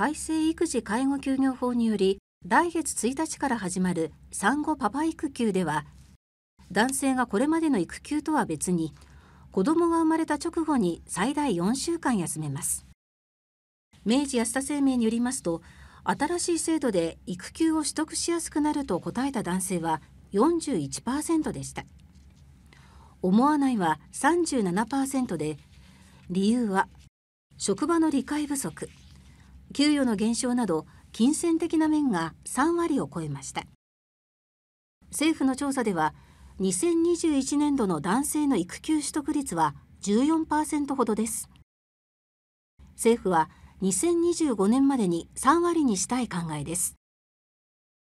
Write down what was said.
改正育児介護休業法により来月1日から始まる産後パパ育休では男性がこれまでの育休とは別に子どもが生まれた直後に最大4週間休めます。明治安田生命によりますと新しい制度で育休を取得しやすくなると答えた男性は41%でした。思わないは37%で理由は職場の理解不足給与の減少など金銭的な面が3割を超えました政府の調査では2021年度の男性の育休取得率は14%ほどです政府は2025年までに3割にしたい考えです